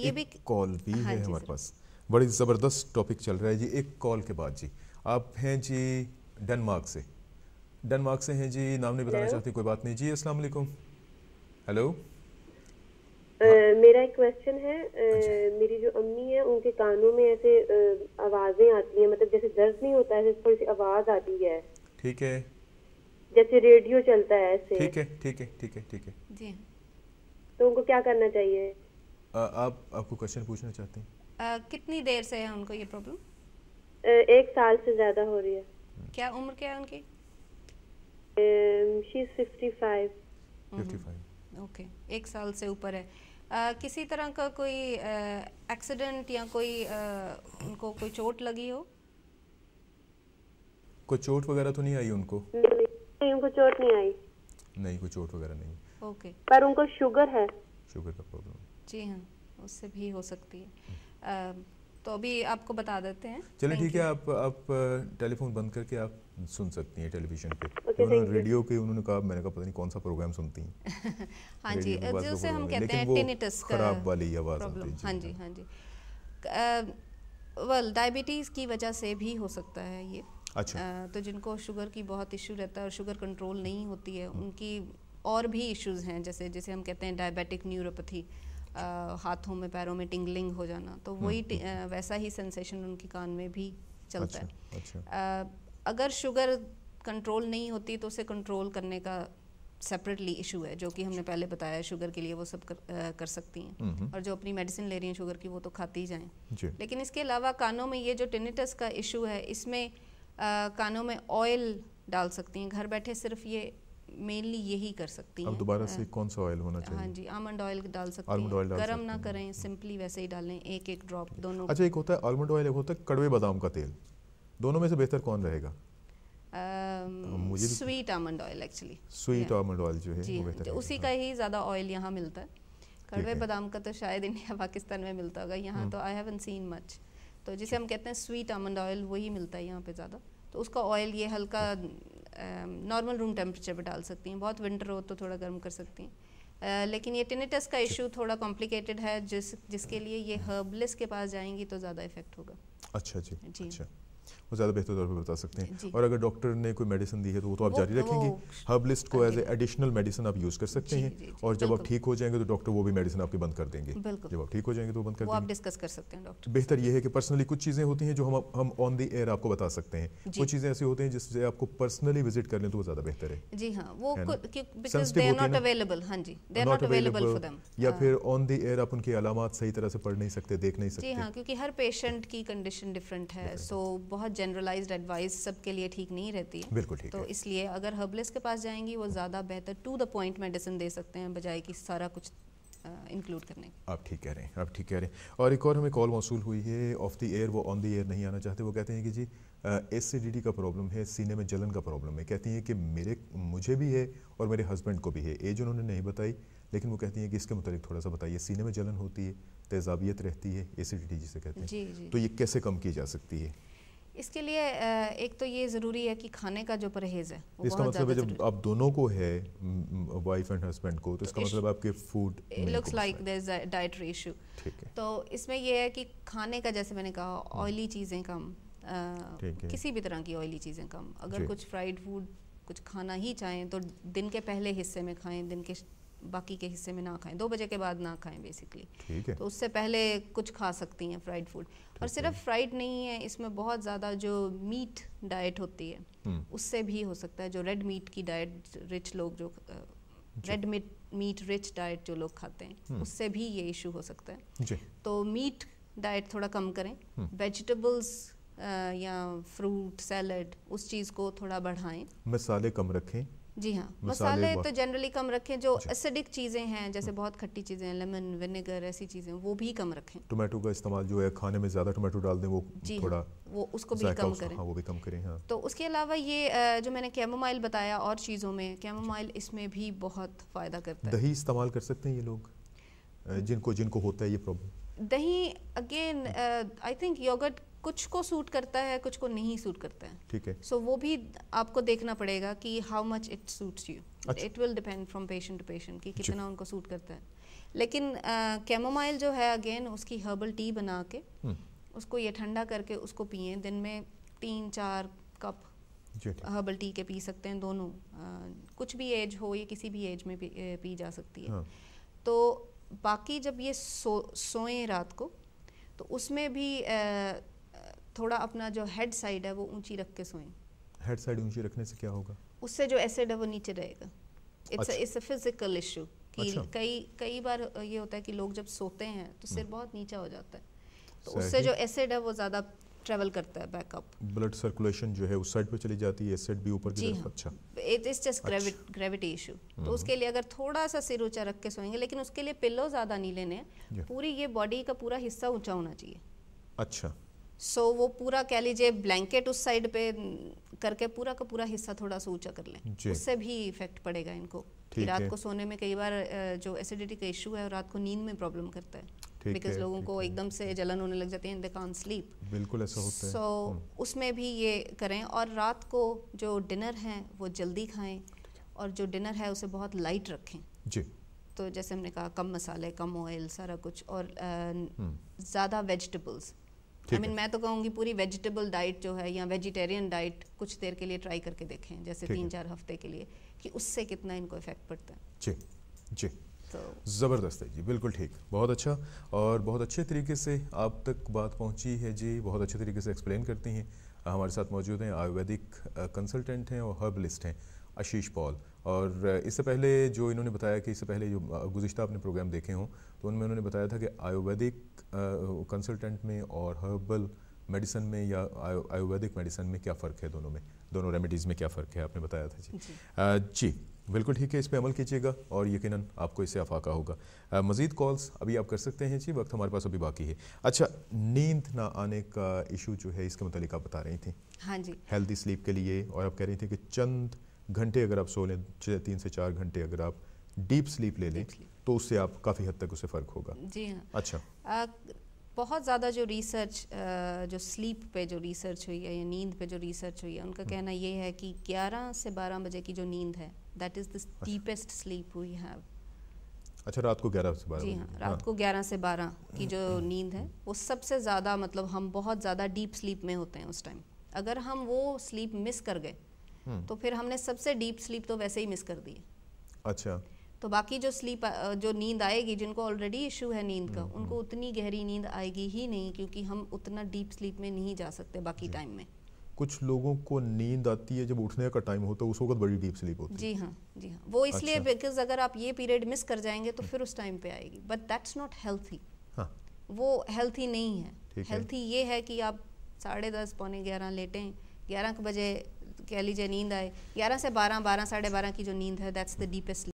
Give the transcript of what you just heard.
ये भी कॉल भी हाँ है हमारे पास बड़ी ज़बरदस्त टॉपिक चल रहा है जी एक कॉल के बाद जी आप हैं जी डेनमार्क से डेनमार्क से हैं जी नाम नहीं बताना चाहती कोई बात नहीं जी हेलो वालेकुम हेलो हाँ। मेरा एक क्वेश्चन है अच्छा। मेरी जो अम्मी है उनके कानों में ऐसे uh, आवाज़ें आती हैं मतलब जैसे दर्द नहीं होता है थोड़ी सी आवाज़ आती है ठीक है जैसे रेडियो चलता है ऐसे ठीक है ठीक है ठीक है ठीक है जी तो उनको क्या करना चाहिए आप आपको क्वेश्चन पूछना चाहते हैं कितनी देर से है उनको ये प्रॉब्लम एक साल से ज़्यादा हो रही है हम्म। क्या उम्र क्या है उनकी शी फिफ्टी ओके एक साल से ऊपर है आ, किसी तरह का कोई एक्सीडेंट या कोई आ, उनको कोई चोट लगी हो कोई चोट वगैरह तो नहीं आई उनको नहीं उनको चोट नहीं आई नहीं कोई चोट वगैरह नहीं ओके okay. पर उनको शुगर है शुगर का प्रॉब्लम जी हाँ उससे भी हो सकती है तो अभी आपको बता देते हैं चलिए ठीक है आप आप टेलीफोन बंद करके आप सुन सकती हैं टेलीविजन पे okay, उन्होंने रेडियो के उन्होंने कहा मैंने कहा पता नहीं कौन सा प्रोग्राम सुनती हैं हाँ जी जिसे तो हम कहते हैं टेनिटस खराब वाली आवाज़ है हाँ, हाँ जी हाँ जी वेल डायबिटीज़ की वजह से भी हो सकता है ये अच्छा तो जिनको शुगर की बहुत इशू रहता है और शुगर कंट्रोल नहीं होती है हम्म। उनकी और भी इश्यूज हैं जैसे जैसे हम कहते हैं डायबिटिक न्यूरोपैथी हाथों में पैरों में टिंगलिंग हो जाना तो हम्म, वही हम्म। वैसा ही सेंसेशन उनकी कान में भी चलता अच्छा, है अच्छा।, अच्छा। अगर शुगर कंट्रोल नहीं होती तो उसे कंट्रोल करने का सेपरेटली इशू है जो कि हमने पहले बताया शुगर के लिए वो सब कर, आ, कर सकती हैं हम्म, और जो अपनी मेडिसिन ले रही हैं शुगर की वो तो खाती ही जाएं लेकिन इसके अलावा कानों में ये जो टिनिटस का इशू है इसमें आ, कानों में ऑयल डाल सकती हैं घर बैठे सिर्फ ये मेनली यही कर सकती हैं दोबारा से हाँ। कौन सा ऑयल होना हाँ चाहिए हाँ जी आमंड ऑयल डाल सकते हैं गरम ना करें सिंपली वैसे ही डालें एक एक ड्रॉप दोनों अच्छा एक होता है आलमंड ऑयल एक होता है कड़वे बादाम का तेल दोनों में से बेहतर कौन रहेगा sweet almond oil actually sweet almond oil जो है वो बेहतर तो उसी का हाँ। ही ज़्यादा ऑयल यहाँ मिलता है कड़वे बादाम का तो शायद इंडिया पाकिस्तान में मिलता होगा यहाँ हम्म। तो आई हैवन सीन मच तो जिसे हम कहते हैं स्वीट आमंड ऑयल वही मिलता है यहाँ पे ज़्यादा तो उसका ऑयल ये हल्का नॉर्मल रूम टेम्परेचर पर डाल सकती हैं बहुत विंटर हो तो थोड़ा गर्म कर सकती हैं Uh, लेकिन ये टिनेटस का इशू थोड़ा कॉम्प्लिकेटेड है जिस जिसके लिए ये हर्बलिस के पास जाएंगी तो ज़्यादा इफेक्ट होगा अच्छा जी, जी। अच्छा वो ज़्यादा बेहतर तौर पर बता सकते हैं और अगर डॉक्टर ने कोई मेडिसिन दी है तो वो तो आप जारी तो रखेंगे हर्ब लिस्ट को एज ए एडिशनल मेडिसिन आप यूज़ कर सकते हैं और जब आप ठीक हो जाएंगे तो डॉक्टर वो भी मेडिसिन आपकी बंद कर देंगे जब आप ठीक हो जाएंगे तो बंद कर देंगे डिस्कस कर सकते हैं डॉक्टर बेहतर ये है कि पर्सनली कुछ चीज़ें होती हैं जो हम हम ऑन दी एयर आपको बता सकते हैं कुछ चीज़ें ऐसी होती हैं जिससे आपको पर्सनली विजिट कर लें तो वो ज़्यादा बेहतर है जी हाँ वो हाँ या हाँ। फिर ऑन दी एयर आप उनकी अलामत सही तरह से पढ़ नहीं सकते देख नहीं सकते हाँ, क्योंकि हर पेशेंट की कंडीशन डिफरेंट है सो बहुत जनरलाइज्ड एडवाइस सबके लिए ठीक नहीं रहती है बिल्कुल ठीक तो इसलिए अगर हर्बलिस के पास जाएंगी वो ज़्यादा बेहतर टू द पॉइंट मेडिसिन दे सकते हैं बजाय कि सारा कुछ इंक्लूड करने आप ठीक कह रहे हैं आप ठीक कह रहे हैं और एक और हमें कॉल मौसू हुई है ऑफ द एयर वो ऑन द एयर नहीं आना चाहते वो कहते हैं कि जी एसिडिटी का प्रॉब्लम है सीने में जलन का प्रॉब्लम है कहती हैं कि मेरे मुझे भी है और मेरे हस्बैंड को भी है एज उन्होंने नहीं बताई लेकिन वो कहती हैं कि इसके मतलब थोड़ा सा बताइए सीने में जलन होती है तेजाबियत रहती है एसिडिटी जिसे कहते हैं तो ये कैसे कम की जा सकती है इसके लिए एक तो ये ज़रूरी है कि खाने का जो परहेज है वो इसका मतलब है जब आप दोनों को है वाइफ एंड हस्बैंड को तो इसका मतलब आपके food looks like diet issue तो इसमें ये है कि खाने का जैसे मैंने कहा ऑयली हम्म। चीज़ें कम किसी भी तरह की ऑयली चीज़ें कम अगर कुछ फ्राइड फूड कुछ खाना ही चाहें तो दिन के पहले हिस्से में खाएं दिन के बाकी के हिस्से में ना खाएं दो बजे के बाद ना खाएं बेसिकली ठीक है तो उससे पहले कुछ खा सकती हैं फ्राइड फूड और सिर्फ फ्राइड नहीं है इसमें बहुत ज़्यादा जो मीट डाइट होती है हम्म। उससे भी हो सकता है जो रेड मीट की डाइट रिच लोग जो red meat meat rich diet जो लोग खाते हैं हम्म। उससे भी ये इशू हो सकता है तो मीट डाइट थोड़ा कम करें वेजिटेबल्स हम्म। या फ्रूट सैलड उस चीज़ को थोड़ा बढ़ाएं मसाले कम रखें जी हाँ मसाले तो जनरली कम रखें जो एसिडिक अच्छा। चीज़ें हैं जैसे बहुत खट्टी चीज़ें हैं लेमन विनेगर ऐसी चीज़ें वो भी कम रखें टोमेटो का इस्तेमाल जो है खाने में ज़्यादा टोमेटो डाल दें वो जी थोड़ा हाँ, वो उसको भी कम करें हाँ, वो भी कम करें हाँ तो उसके अलावा ये जो मैंने कैमोमाइल बताया और चीज़ों में कैमोमाइल इसमें भी बहुत फ़ायदा करता है दही इस्तेमाल कर सकते हैं ये लोग जिनको जिनको होता है ये प्रॉब्लम दही अगेन आई थिंक योगर्ट कुछ को सूट करता है कुछ को नहीं सूट करता है ठीक है सो so, वो भी आपको देखना पड़ेगा कि how much it suits you it will depend from patient to patient कि कितना उनको सूट करता है लेकिन कैमोमाइल uh, जो है अगेन उसकी हर्बल टी बना के हम्म। उसको ये ठंडा करके उसको पिए दिन में तीन चार कप हर्बल टी के पी सकते हैं दोनों uh, कुछ भी एज हो या किसी भी एज में पी, पी जा सकती है हाँ. तो बाकी जब ये सो सोएं रात को तो उसमें भी uh, थोड़ा अपना जो हेड साइड है वो ऊंची रख के सोएं हेड साइड ऊंची रखने से क्या होगा उससे जो एसिड है वो नीचे रहेगा it's it's a physical issue कि अच्छा। कई कई बार ये होता है कि लोग जब सोते हैं तो सिर हम्म। बहुत नीचा हो जाता है तो उससे जो एसिड है वो ज़्यादा ट्रेवल करता है बैकअप ब्लड सर्कुलेशन जो है उस साइड पे चली जाती है एसिड भी ऊपर की तरफ हाँ। अच्छा it is just gravity issue तो हम्म। उसके लिए अगर थोड़ा सा सिर ऊंचा रख के सोएंगे लेकिन उसके लिए पिल्लो ज़्यादा नहीं लेने पूरी ये बॉडी का पूरा हिस्सा ऊंचा होना चाहिए अच्छा सो वो पूरा कह लीजिए ब्लैंकेट उस साइड पे करके पूरा का पूरा हिस्सा थोड़ा सा ऊंचा कर लें उससे भी इफेक्ट पड़ेगा इनको रात को सोने में कई बार जो एसिडिटी का इशू है रात को नींद में प्रॉब्लम करता है बिकॉज लोगों को एकदम से जलन होने लग जाती है दे कान स्लीप बिल्कुल ऐसा होता है सो हम्म। उसमें भी ये करें और रात को जो डिनर है वो जल्दी खाएं और जो डिनर है उसे बहुत लाइट रखें जी तो जैसे हमने कहा कम मसाले कम ऑयल सारा कुछ और हम्म। ज़्यादा वेजिटेबल्स आई मीन मैं तो कहूँगी पूरी वेजिटेबल डाइट जो है या वेजिटेरियन डाइट कुछ देर के लिए ट्राई करके देखें जैसे तीन चार हफ्ते के लिए कि उससे कितना इनको इफेक्ट पड़ता है जी जी तो ज़बरदस्त है जी बिल्कुल ठीक बहुत अच्छा और बहुत अच्छे तरीके से आप तक बात पहुँची है जी बहुत अच्छे तरीके से एक्सप्लेन करती हैं हमारे साथ मौजूद हैं आयुर्वेदिक कंसल्टेंट हैं और हर्बलिस्ट हैं आशीष पॉल और इससे पहले जो इन्होंने बताया कि इससे पहले जो गुज्त आपने प्रोग्राम देखे हों तो उनमें उन्होंने बताया था कि आयुर्वेदिक कंसल्टेंट में और हर्बल मेडिसन में या आयुर्वेदिक मेडिसन में क्या फ़र्क है दोनों में दोनों रेमेडीज़ में क्या फ़र्क है आपने बताया था जी जी, बिल्कुल ठीक है इस पर अमल कीजिएगा और यकीनन आपको इससे अफाका होगा मज़ीद कॉल्स अभी आप कर सकते हैं जी वक्त हमारे पास अभी बाकी है अच्छा नींद ना आने का इशू जो है इसके मतलब आप बता रही थी हाँ जी हेल्दी स्लीप के लिए और आप कह रही थी कि चंद घंटे अगर आप सो लें तीन से चार घंटे अगर आप डीप स्लीप ले लें तो उससे आप काफ़ी हद तक उसे फ़र्क होगा जी हाँ अच्छा आ, बहुत ज़्यादा जो रिसर्च जो स्लीप पे जो रिसर्च हुई है या नींद पे जो रिसर्च हुई है उनका हम्म। कहना ये है कि 11 से 12 बजे की जो नींद है that is the deepest sleep we have अच्छा रात को 11 से 12 जी हाँ रात हाँ। को 11 से 12 की जो हम्म। नींद है वो सबसे ज़्यादा मतलब हम बहुत ज़्यादा डीप स्लीप में होते हैं उस टाइम अगर हम वो स्लीप मिस कर गए हम्म। तो फिर हमने सबसे डीप स्लीप तो वैसे ही मिस कर दी अच्छा तो बाकी जो स्लीप जो नींद आएगी जिनको ऑलरेडी इशू है नींद का हम्म, उनको हम्म। उतनी गहरी नींद आएगी ही नहीं क्योंकि हम उतना डीप स्लीप में नहीं जा सकते बाकी टाइम में कुछ लोगों को नींद आती है जब उठने का टाइम होता है उस वक्त बड़ी डीप स्लीप होती है जी हाँ जी हाँ वो इसलिए बिकॉज अच्छा। अगर आप ये पीरियड मिस कर जाएंगे तो फिर उस टाइम पे आएगी बट दैट्स नॉट हेल्थी वो हेल्थी नहीं है हेल्थी ये है कि आप साढ़े दस पौने ग्यारह लेटें ग्यारह बजे कह लीजिए नींद आए ग्यारह से बारह बारह साढ़े बारह की जो नींद है दैट्स द डीपेस्ट